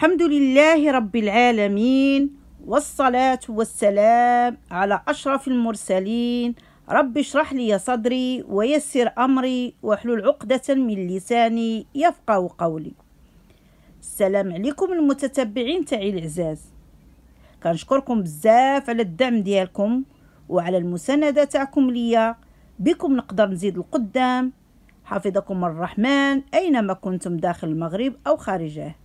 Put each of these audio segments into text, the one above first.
الحمد لله رب العالمين والصلاة والسلام على أشرف المرسلين رب اشرح لي صدري ويسر أمري واحلل عقدة من لساني يفقه قولي السلام عليكم المتتبعين تاعي العزاز كنشكركم بزاف على الدعم ديالكم وعلى المساندة تاعكم ليا بكم نقدر نزيد القدام حفظكم الرحمن أينما كنتم داخل المغرب أو خارجه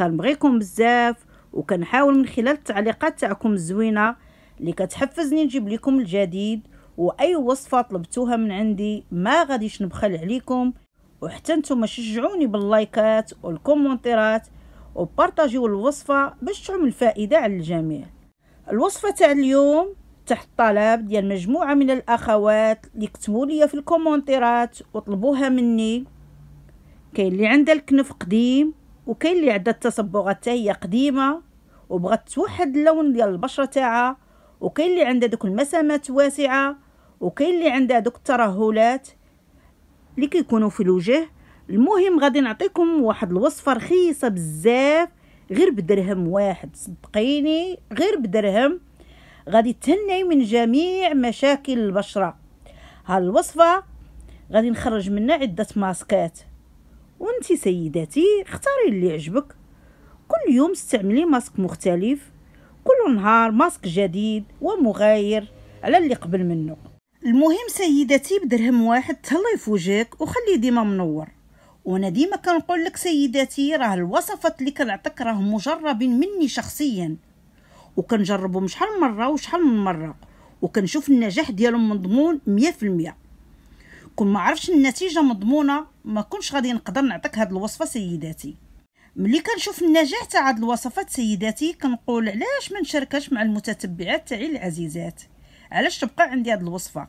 كنبغيكم بزاف وكنحاول من خلال التعليقات تاعكم الزوينه اللي كتحفزني نجيب لكم الجديد واي وصفه طلبتوها من عندي ما غاديش نبخل عليكم وحتى نتوما شجعوني باللايكات والكومونتيرات وبارطاجيو الوصفه باش تعم الفائده على الجميع الوصفه تاع اليوم تحت طلب ديال مجموعه من الاخوات اللي كتبوا لي في الكومونتيرات وطلبوها مني كاين اللي عندها الكنف قديم وكاين اللي عندها التصبغات حتى هي قديمه وبغات توحد اللون ديال البشره تاعها وكاين اللي عندها دوك المسامات واسعه وكاين اللي عندها دوك الترهلات اللي كيكونوا في الوجه المهم غادي نعطيكم واحد الوصفه رخيصه بزاف غير بدرهم واحد صدقيني غير بدرهم غادي تهني من جميع مشاكل البشره هالوصفه غادي نخرج منها عده ماسكات وانت سيداتي اختاري اللي عجبك كل يوم استعملي ماسك مختلف كل نهار ماسك جديد ومغاير على اللي قبل منه المهم سيداتي بدرهم واحد تهلاي في وخلي ديما منور وانا ديما كنقول لك سيداتي راه الوصفات اللي كنعطيك راه مجربين مني شخصيا وكنجربهم شحال من مره وشحال من مره وكنشوف النجاح ديالهم مضمون 100% كون ما عرفش النتيجه مضمونه ما كنتش غادي نقدر نعطيك هاد الوصفه سيداتي ملي كنشوف النجاح تاع هاد الوصفات سيداتي كنقول علاش ما نشاركش مع المتتبعات تاعي العزيزات علاش تبقى عندي هاد الوصفه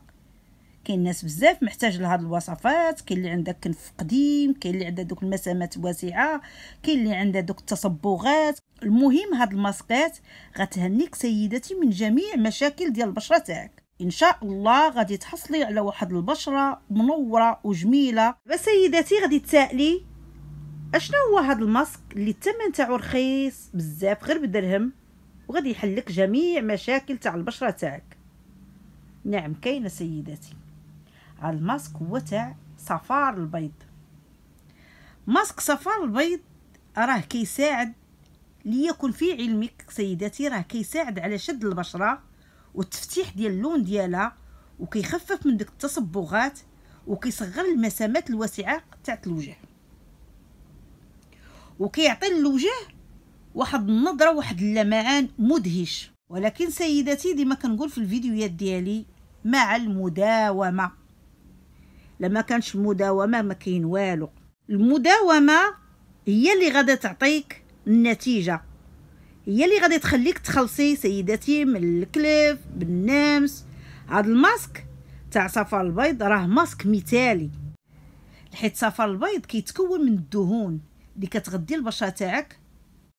كاين ناس بزاف محتاج لهاد الوصفات كاين اللي عندها كنف قديم كاين اللي عندها دوك المسامات واسعه كاين اللي عندها دوك التصبغات المهم هاد الماسكات غتهنيك سيداتي من جميع مشاكل ديال البشره تاعك ان شاء الله غادي تحصلي على واحد البشره منوره وجميله وسيداتي غادي تسالي اشنو هو هذا الماسك اللي الثمن تاعو رخيص بزاف غير بدرهم وغادي يحل لك جميع مشاكل تاع البشره تاعك نعم كاينه سيداتي هذا الماسك هو تاع صفار البيض ماسك صفار البيض راه كيساعد ليكن في علمك سيداتي راه كيساعد على شد البشره والتفتيح ديال اللون ديالها وكيخفف من ديك التصبغات وكيصغر المسامات الواسعه تاعت الوجه وكيعطي للوجه واحد النظره واحد اللمعان مدهش ولكن سيداتي ديما كنقول في الفيديوهات ديالي مع المداومه لما كانش المداومه ما كاين والو المداومه هي اللي غادا تعطيك النتيجه هي اللي غادي تخليك تخلصي سيداتي من الكلف بالنمس هاد الماسك تاع صفار البيض راه ماسك مثالي حيت صفار البيض كيتكون من الدهون اللي كتغذي البشره تاعك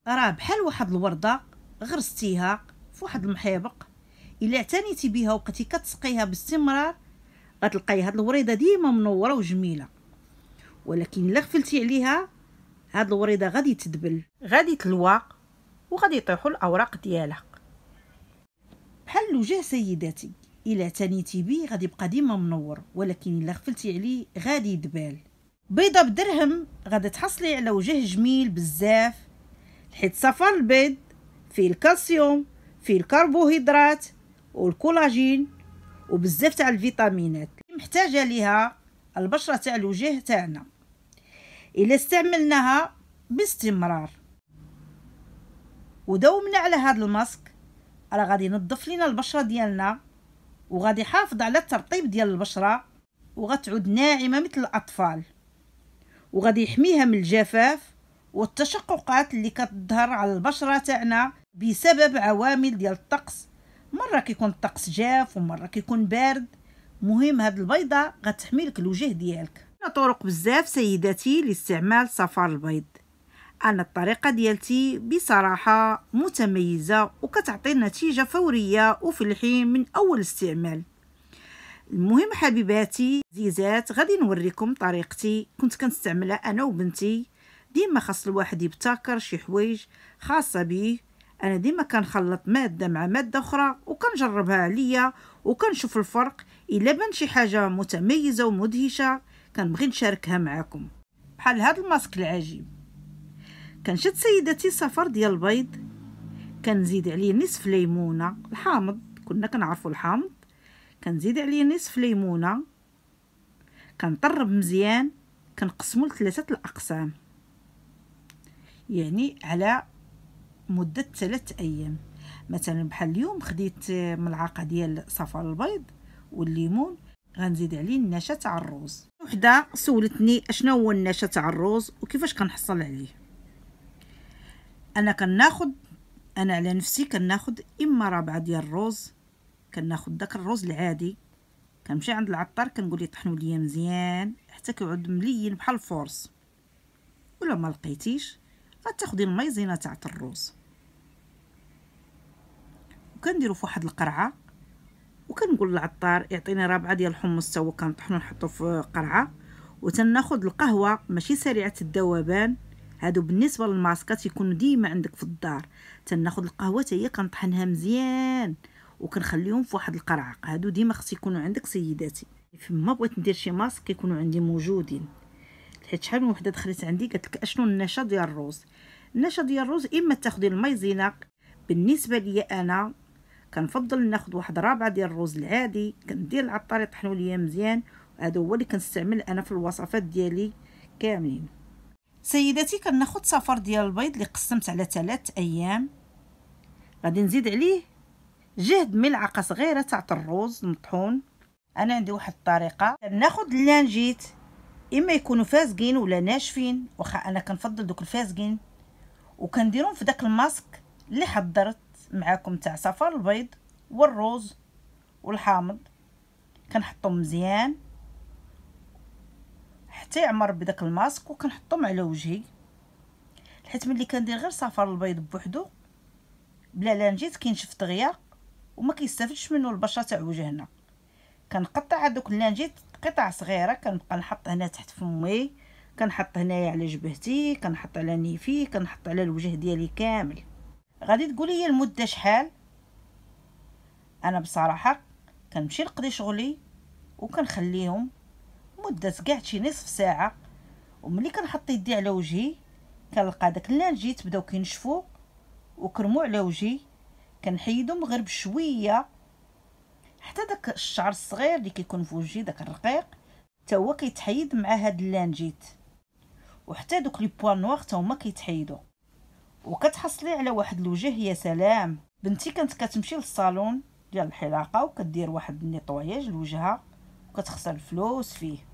راه بحال واحد الورده غرستيها في واحد المحيبق الا اعتنيتي بها وبقيتي كتسقيها باستمرار غتلقاي هاد الوريده ديما منوره وجميله ولكن الا غفلتي عليها هاد الوريده غادي تدبل غادي تلوى وغادي يطيحوا الاوراق ديالها بحال الوجه سيداتي الا تنيتي بيه غادي يبقى ديما منور ولكن الا غفلتي عليه غادي يدبال بيضه بدرهم غادي تحصلي على وجه جميل بزاف حيت صفر البيض فيه الكالسيوم فيه الكربوهيدرات والكولاجين وبزاف تاع الفيتامينات محتاجه ليها البشره تاع الوجه تاعنا الا استعملناها باستمرار ودومنا على هذا الماسك راه غادي ينظف لينا البشره ديالنا وغادي يحافظ على الترطيب ديال البشره وغتعود ناعمه مثل الاطفال وغادي يحميها من الجفاف والتشققات اللي كتظهر على البشره تاعنا بسبب عوامل ديال الطقس مره كيكون الطقس جاف ومره كيكون بارد مهم هاد البيضه غتحمي لك الوجه ديالك طرق بزاف سيداتي لاستعمال صفار البيض انا الطريقه ديالتي بصراحه متميزه وكتعطي نتيجه فوريه وفي الحين من اول استعمال المهم حبيباتي زيزات غادي نوريكم طريقتي كنت كنستعملها انا وبنتي ديما خاص الواحد يبتكر شي حوايج خاصه بيه انا ديما كنخلط ماده مع ماده اخرى وكنجربها عليا وكنشوف الفرق الا بان شي حاجه متميزه ومدهشه كنبغي نشاركها معكم بحال هذا الماسك العجيب كان شد سيدتي صفر ديال البيض كنزيد عليه نصف ليمونه الحامض كنا كنعرفوا الحامض كنزيد عليه نصف ليمونه كنطرب مزيان كنقسمو لثلاثه الاقسام يعني على مده ثلاثة ايام مثلا بحال اليوم خديت ملعقه ديال صفار البيض والليمون غنزيد عليه النشا تاع الروز وحده سولتني اشنو هو النشا تاع الروز وكيفاش كنحصل عليه انا كناخد انا على نفسي كناخد اما رابعه ديال الروز كناخد داك الروز العادي كنمشي عند العطار كنقول طحنوا ليا مزيان حتى كيعود ملين بحال الفورس ولا ما لقيتيش غتاخدي الميزينه تاع الروز وكنديرو في واحد القرعه وكنقول للعطار يعطيني رابعه ديال الحمص تا هو كنطحنو نحطو في قرعه وتناخد القهوه ماشي سريعه الذوبان هادو بالنسبه للماسكات يكونوا ديما عندك في الدار تناخذ القهوه حتى هي كنطحنها مزيان وكنخليهم في واحد القرعق هادو ديما خص يكونوا عندك سيداتي فما بغيت ندير شي ماسك يكونوا عندي موجودين حيت شحال من وحده دخلت عندي قالت لك اشنو النشا ديال الروز النشا ديال الروز اما تاخدي المايزينا بالنسبه ليا انا كنفضل ناخد واحد رابعه ديال الروز العادي كندير العطار يطحنوا ليا مزيان هذا هو اللي كنستعمل انا في الوصفات ديالي كاملين سيداتي كناخد صفر ديال البيض اللي قسمت على ثلاث ايام غادي نزيد عليه جهد ملعقه صغيره تاع الرز مطحون انا عندي واحد الطريقه كناخد اللانجيت اما يكونوا فازقين ولا ناشفين واخا انا كنفضل دوك الفازقين وكنديرهم في داك الماسك اللي حضرت معاكم تاع صفار البيض والروز والحامض كنحطهم مزيان حتى بداك الماسك وكنحطهم على وجهي حيت ملي كندير غير صفار البيض بوحدو بلا لانجيت كينشف دغيا وما كيستافدش منه البشره تاع وجهنا كنقطع هذوك اللانجيت قطع صغيره كنبقى نحط هنا تحت فمي كنحط هنايا على جبهتي كنحط على نيفي كنحط على الوجه ديالي كامل غادي تقولي لي المده شحال انا بصراحه كنمشي نقضي شغلي وكنخليهم مده كاع شي نصف ساعه وملي كنحط يدي على وجهي كنلقى داك اللانجيت بداو كينشفوا وكرموا على وجهي كنحيدهم غير بشويه حتى داك الشعر الصغير اللي كيكون في وجهي داك الرقيق حتى هو كيتحيد مع هاد اللانجيت وحتى دوك لي بوان نوار حتى هما كيتحيدوا وكتحصلي على واحد الوجه يا سلام بنتي كانت كتمشي للصالون ديال الحلاقه وكدير واحد النيطواياج لوجهها وكتخسر الفلوس فيه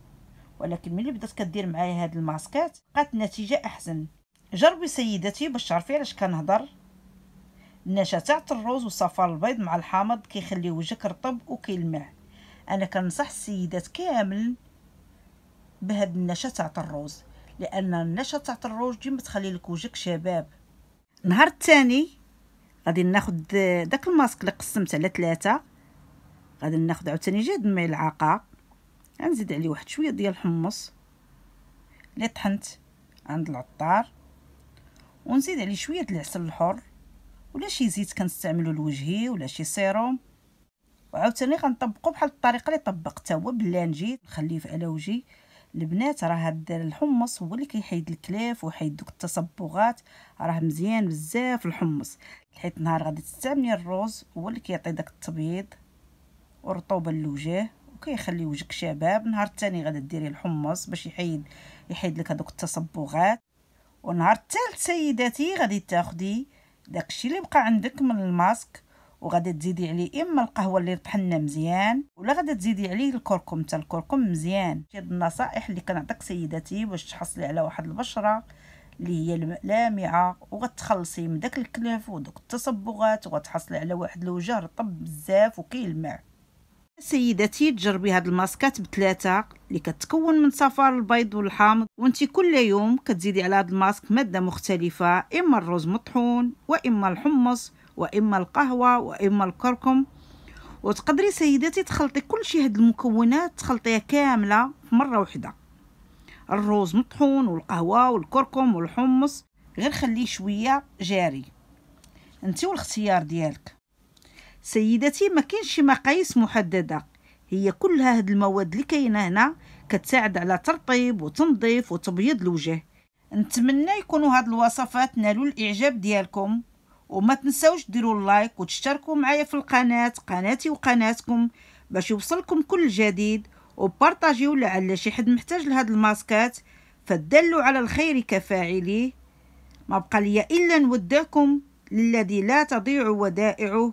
ولكن ملي بدات كدير معايا هاد الماسكات بقات النتيجه احسن جربي سيداتي باش تعرفي علاش كنهضر النشا تاع الرز والصفار البيض مع الحامض كيخلي وجهك رطب وكيلمع انا كنصح السيدات كامل بهاد النشا تاع الرز لان النشا تاع الرز ديما تخلي لك وجهك شباب نهار الثاني غادي ناخد داك الماسك اللي قسمت على ثلاثه غادي ناخد عاوتاني جهد الملعقه غنزيد عليه واحد شويه ديال الحمص اللي طحنت عند العطار ونزيد عليه شويه العسل الحر ولا شي زيت كنستعملو لوجهي ولا شي سيروم وعاوتاني غنطبقو بحال الطريقه اللي طبقتها هو باللانجي نخليه على وجهي البنات راه هاد الحمص هو اللي كيحيد الكلاف وحيد دوك التصبغات راه مزيان بزاف الحمص حيت نهار غادي تستعملي الروز هو اللي كيعطي داك التبييض والرطوبه للوجه وكيخلي وجهك شباب نهار الثاني غادي ديري الحمص باش يحيد يحيد لك هذوك التصبغات ونهار الثالث سيداتي غادي تاخدي داكشي اللي بقى عندك من الماسك وغادي تزيدي عليه اما القهوه اللي طحنا مزيان ولا غادي تزيدي عليه الكركم حتى الكركم مزيان هاد النصائح اللي كنعطيك سيداتي باش تحصلي على واحد البشره اللي هي لامعه وغتخلصي من داك الكلف ودوك التصبغات وغتحصلي على واحد الوجه رطب بزاف وكيلمع سيداتي تجربي هاد الماسكات بثلاثة اللي كتكون من صفار البيض والحامض وانتي كل يوم كتزيدي على هاد الماسك مادة مختلفة إما الرز مطحون وإما الحمص وإما القهوة وإما الكركم وتقدري سيداتي تخلطي كل شي هاد المكونات تخلطيها كاملة في مرة واحدة الروز مطحون والقهوة والكركم والحمص غير خليه شوية جاري انتي والاختيار ديالك سيدتي ما كاينش شي مقاييس محدده هي كلها هاد المواد اللي كاينه هنا كتساعد على ترطيب وتنظيف وتبيض الوجه نتمنى يكونوا هاد الوصفات نالوا الاعجاب ديالكم وما تنساوش ديروا اللايك وتشتركوا معايا في القناه قناتي وقناتكم باش يوصلكم كل جديد وبارطاجيو لعل شي حد محتاج لهاد الماسكات فدلوا على الخير كفاعليه ما بقى لي الا نودعكم للذي لا تضيع ودائعه